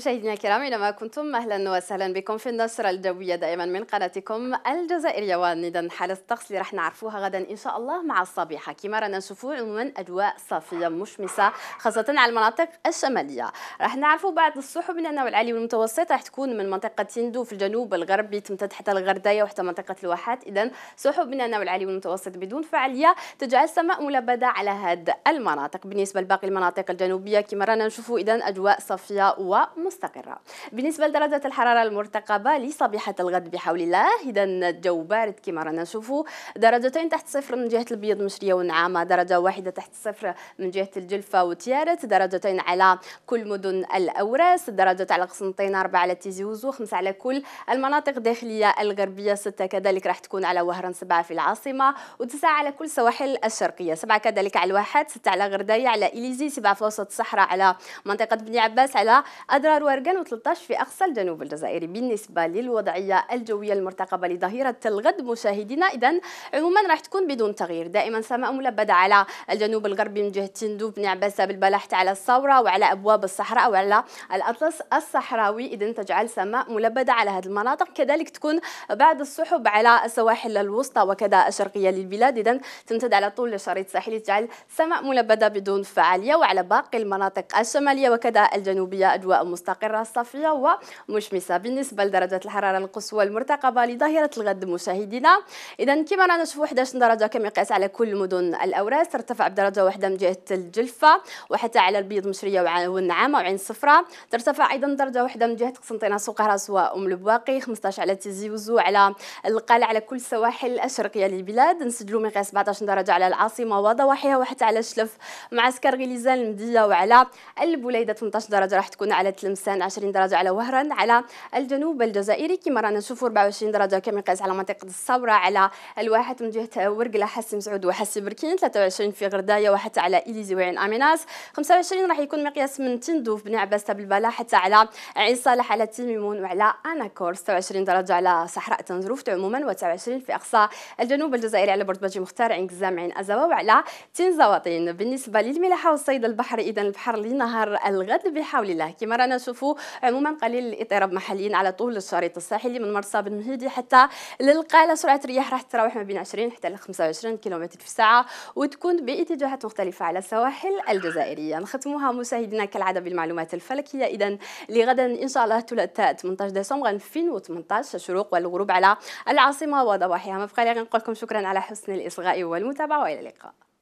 مشاهدينا الكرام اينما كنتم اهلا وسهلا بكم في النشره الجويه دائما من قناتكم الجزائريه وايضا حاله الطقس اللي راح نعرفوها غدا ان شاء الله مع الصبيحه كما رانا نشوفوا عموما اجواء صافيه مشمسه خاصه على المناطق الشماليه راح نعرفوا بعض السحب من النوع العالي والمتوسط راح تكون من منطقه تندو في الجنوب الغربي تمتد حتى الغردايه وحتى منطقه الواحات اذا سحب من النوع العالي والمتوسط بدون فعاليه تجعل السماء ملبده على هذه المناطق بالنسبه لباقي المناطق الجنوبيه كما رانا نشوفوا اذا اجواء صافيه ومشمسة مستقرة بالنسبة لدرجة الحرارة المرتقبة لصبيحة الغد بحول الله إذا الجو بارد كما رانا نشوفوا درجتين تحت صفر من جهة البيض مشرية ونعامة درجة واحدة تحت صفر من جهة الجلفة وتيارت درجتين على كل مدن الأوراس درجة على قسنطينه أربعة على تيزي وزو خمسة على كل المناطق الداخلية الغربية ستة كذلك راح تكون على وهران سبعة في العاصمة وتسعة على كل سواحل الشرقية سبعة كذلك على الواحات ستة على غرداية على إليزي سبعة في وسط الصحراء على منطقة بني عباس على أدرار ثروة و13 في أقصى الجنوب الجزائري بالنسبة للوضعية الجوية المرتقبة لظهيرة الغد مشاهدينا إذا عموما راح تكون بدون تغيير دائما سماء ملبدة على الجنوب الغربي من جهة تندوب نعبسة بالبلح على الصوره وعلى أبواب الصحراء وعلى الأطلس الصحراوي إذا تجعل سماء ملبدة على هذه المناطق كذلك تكون بعض السحب على السواحل الوسطى وكذا الشرقية للبلاد إذا تمتد على طول الشريط الساحلي تجعل سماء ملبدة بدون فعالية وعلى باقي المناطق الشمالية وكذا الجنوبية أجواء مستقبلية مستقرة صافية ومشمسة بالنسبة لدرجة الحرارة القصوى المرتقبة لظاهرة الغد مشاهدينا إذا كما رانا نشوفوا 11 درجة كمقياس على كل مدن الأوراس ترتفع بدرجة واحدة من جهة الجلفة وحتى على البيض مشرية والنعامة وعين الصفراء ترتفع أيضا درجة واحدة من جهة قسنطينة سوق راس وأم البواقي 15 على تيزي وزو على القلعة على كل السواحل الشرقية للبلاد نسجلوا مقياس 17 درجة على العاصمة وضواحيها وحتى على الشلف معسكر غليزان المدية وعلى البوليدة 18 درجة راح تكون على تلم تلمسان 20 درجه على وهران على الجنوب الجزائري كما رانا نشوفوا 24 درجه كمقياس على منطقه الصورة على الواحد من جهه ورقله حسي مسعود وحسي بركين 23 في غردايه وحتى على اليزي وعين اميناس 25 راح يكون مقياس من تندوف بن عباس تبلبله حتى على عين صالح على تيميمون وعلى اناكور 26 درجه على صحراء تنزروف عموما و29 في اقصى الجنوب الجزائري على برج باجي مختار عين كزام عين ازوا وعلى تين زواطين بالنسبه للملاحه والصيد البحري اذا البحر لنهار الغد بحول الله كما رانا نشوفوا عموما قليل الاضطراب محليا على طول الشريط الساحلي من بن مهيدي حتى للقاله سرعه الرياح راح تتراوح ما بين 20 حتى ل 25 كيلومتر في الساعه وتكون باتجاهات مختلفه على السواحل الجزائريه نختموها مشاهدينا كالعاده بالمعلومات الفلكيه اذا لغدا ان شاء الله ثلاثاء 18 ديسمبر 2018 الشروق والغروب على العاصمه وضواحيها ما بقى لي غير نقول لكم شكرا على حسن الاصغاء والمتابعه والى اللقاء